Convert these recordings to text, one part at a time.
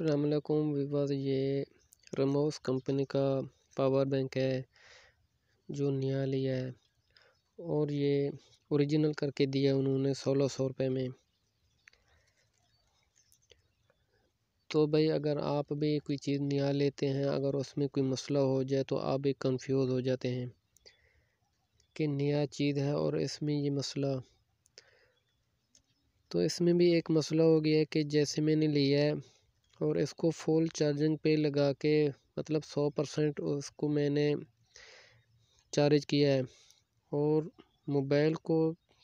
असलकुम विवाद ये रमोस कंपनी का पावर बैंक है जो नया लिया है और ये ओरिजिनल करके दिया उन्होंने सोलह सौ रुपये में तो भाई अगर आप भी कोई चीज़ नया लेते हैं अगर उसमें कोई मसला हो जाए तो आप भी कंफ्यूज हो जाते हैं कि नया चीज़ है और इसमें ये मसला तो इसमें भी एक मसला हो गया है कि जैसे मैंने लिया है और इसको फुल चार्जिंग पे लगा के मतलब सौ परसेंट उसको मैंने चार्ज किया है और मोबाइल को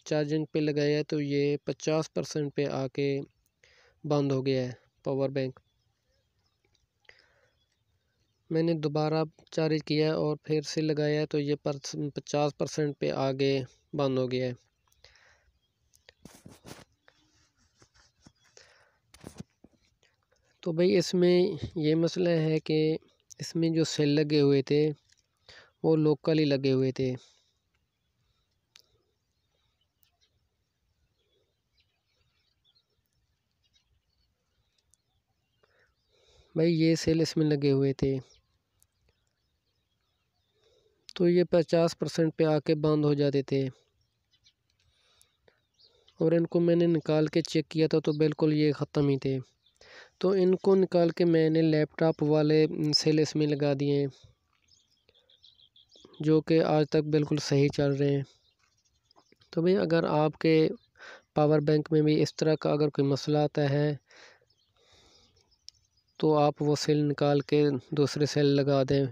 चार्जिंग पे लगाया तो ये पचास परसेंट पे आके बंद हो गया है पावर बैंक मैंने दोबारा चार्ज किया और फिर से लगाया तो ये पचास परसेंट पे आगे बंद हो गया है तो भाई इसमें ये मसला है कि इसमें जो सेल लगे हुए थे वो लोकल ही लगे हुए थे भाई ये सेल इसमें लगे हुए थे तो ये पचास परसेंट पे आके बंद हो जाते थे और इनको मैंने निकाल के चेक किया था तो बिल्कुल ये ख़त्म ही थे तो इनको निकाल के मैंने लैपटॉप वाले सेल्स में लगा दिए हैं जो कि आज तक बिल्कुल सही चल रहे हैं तो भाई अगर आपके पावर बैंक में भी इस तरह का अगर कोई मसला आता है तो आप वो सेल निकाल के दूसरे सेल लगा दें